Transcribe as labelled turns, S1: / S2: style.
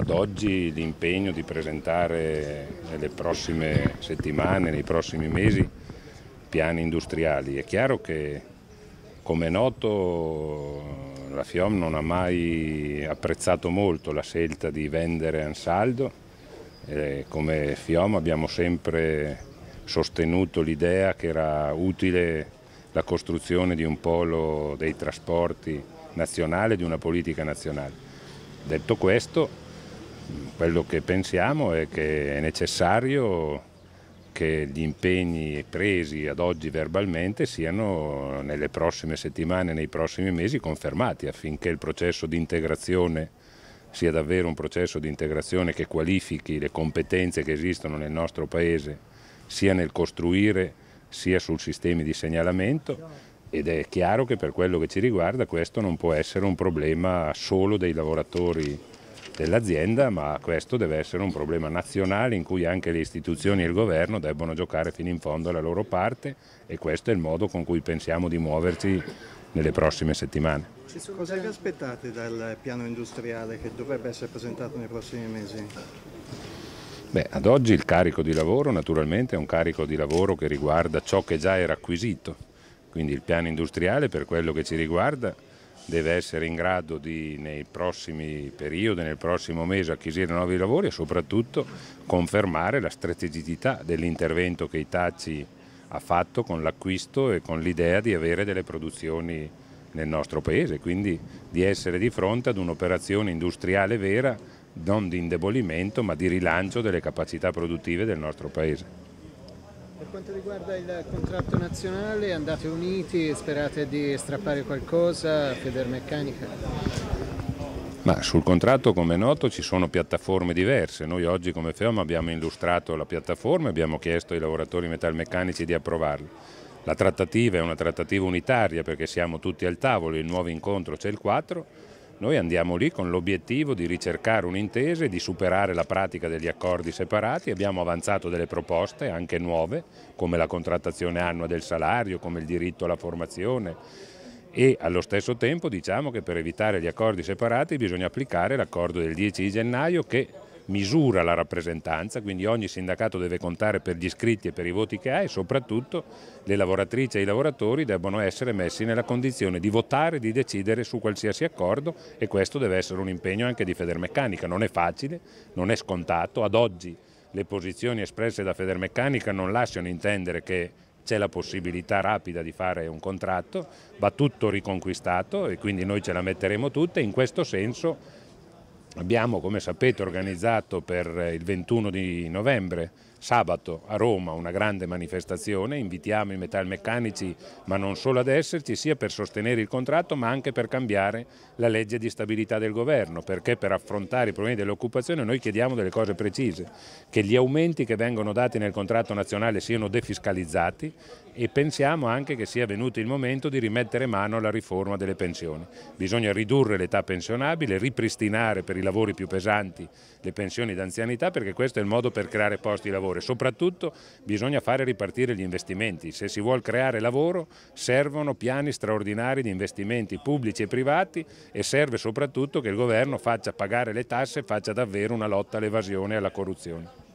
S1: ad oggi l'impegno di presentare nelle prossime settimane, nei prossimi mesi, piani industriali. È chiaro che, come è noto, la FIOM non ha mai apprezzato molto la scelta di vendere Ansaldo. E come FIOM abbiamo sempre sostenuto l'idea che era utile la costruzione di un polo dei trasporti nazionale, di una politica nazionale. Detto questo, quello che pensiamo è che è necessario che gli impegni presi ad oggi verbalmente siano nelle prossime settimane, nei prossimi mesi confermati affinché il processo di integrazione sia davvero un processo di integrazione che qualifichi le competenze che esistono nel nostro Paese sia nel costruire sia sul sistema di segnalamento ed è chiaro che per quello che ci riguarda questo non può essere un problema solo dei lavoratori dell'azienda, ma questo deve essere un problema nazionale in cui anche le istituzioni e il governo debbono giocare fino in fondo la loro parte e questo è il modo con cui pensiamo di muoverci nelle prossime settimane. Cosa vi aspettate dal piano industriale che dovrebbe essere presentato nei prossimi mesi? Beh, ad oggi il carico di lavoro naturalmente è un carico di lavoro che riguarda ciò che già era acquisito, quindi il piano industriale per quello che ci riguarda deve essere in grado di nei prossimi periodi, nel prossimo mese acquisire nuovi lavori e soprattutto confermare la strategicità dell'intervento che Itaci ha fatto con l'acquisto e con l'idea di avere delle produzioni nel nostro paese, quindi di essere di fronte ad un'operazione industriale vera non di indebolimento ma di rilancio delle capacità produttive del nostro paese. Per quanto riguarda il contratto nazionale andate uniti, sperate di strappare qualcosa, Federmeccanica? Ma sul contratto, come è noto, ci sono piattaforme diverse. Noi oggi come FEOM abbiamo illustrato la piattaforma e abbiamo chiesto ai lavoratori metalmeccanici di approvarla. La trattativa è una trattativa unitaria perché siamo tutti al tavolo, il nuovo incontro c'è il 4 noi andiamo lì con l'obiettivo di ricercare un'intesa e di superare la pratica degli accordi separati, abbiamo avanzato delle proposte anche nuove, come la contrattazione annua del salario, come il diritto alla formazione e allo stesso tempo diciamo che per evitare gli accordi separati bisogna applicare l'accordo del 10 gennaio che misura la rappresentanza, quindi ogni sindacato deve contare per gli iscritti e per i voti che ha e soprattutto le lavoratrici e i lavoratori debbono essere messi nella condizione di votare, di decidere su qualsiasi accordo e questo deve essere un impegno anche di Federmeccanica, non è facile, non è scontato, ad oggi le posizioni espresse da Federmeccanica non lasciano intendere che c'è la possibilità rapida di fare un contratto, va tutto riconquistato e quindi noi ce la metteremo tutta, e in questo senso Abbiamo, come sapete, organizzato per il 21 di novembre sabato a Roma una grande manifestazione, invitiamo i metalmeccanici ma non solo ad esserci, sia per sostenere il contratto ma anche per cambiare la legge di stabilità del governo, perché per affrontare i problemi dell'occupazione noi chiediamo delle cose precise, che gli aumenti che vengono dati nel contratto nazionale siano defiscalizzati e pensiamo anche che sia venuto il momento di rimettere mano alla riforma delle pensioni. Bisogna ridurre l'età pensionabile, ripristinare per i lavori più pesanti le pensioni d'anzianità perché questo è il modo per creare posti di lavoro lavoro e soprattutto bisogna fare ripartire gli investimenti. Se si vuole creare lavoro servono piani straordinari di investimenti pubblici e privati e serve soprattutto che il governo faccia pagare le tasse e faccia davvero una lotta all'evasione e alla corruzione.